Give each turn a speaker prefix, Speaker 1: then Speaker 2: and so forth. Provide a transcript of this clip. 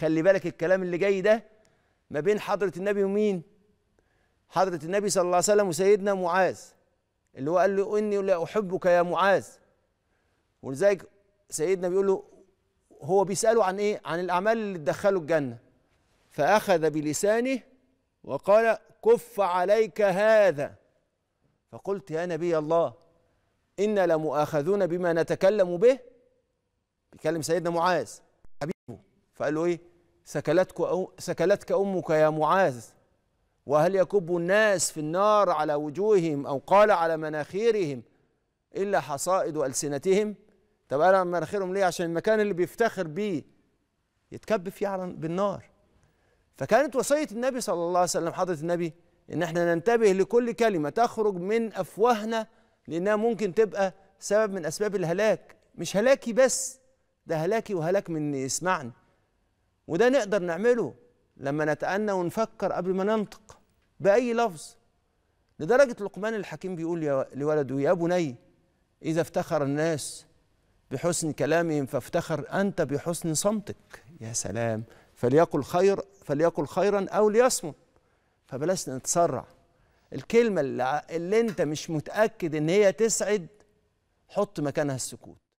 Speaker 1: خلي بالك الكلام اللي جاي ده ما بين حضرة النبي ومين حضرة النبي صلى الله عليه وسلم وسيدنا معاذ اللي هو قال له إني لا أحبك يا معاذ ولذلك سيدنا بيقول له هو بيسأله عن إيه عن الأعمال اللي تدخله الجنة فأخذ بلسانه وقال كف عليك هذا فقلت يا نبي الله إنا لمؤاخذون بما نتكلم به بيكلم سيدنا معاذ حبيبه فقال له إيه سكلتك أو سكلتك أمك يا معاذ وهل يكب الناس في النار على وجوههم أو قال على مناخيرهم إلا حصائد ألسنتهم طب أنا مناخيرهم ليه عشان المكان اللي بيفتخر بيه يتكب فيه على بالنار فكانت وصية النبي صلى الله عليه وسلم حضرة النبي إن احنا ننتبه لكل كلمة تخرج من أفواهنا لأنها ممكن تبقى سبب من أسباب الهلاك مش هلاكي بس ده هلاكي وهلاك من يسمعني وده نقدر نعمله لما نتأنى ونفكر قبل ما ننطق بأي لفظ لدرجة لقمان الحكيم بيقول لولده يا بني إذا افتخر الناس بحسن كلامهم فافتخر أنت بحسن صمتك يا سلام فليقل خير فليقل خيرا أو ليصمت فبلاش نتسرع الكلمة اللي, اللي أنت مش متأكد إن هي تسعد حط مكانها السكوت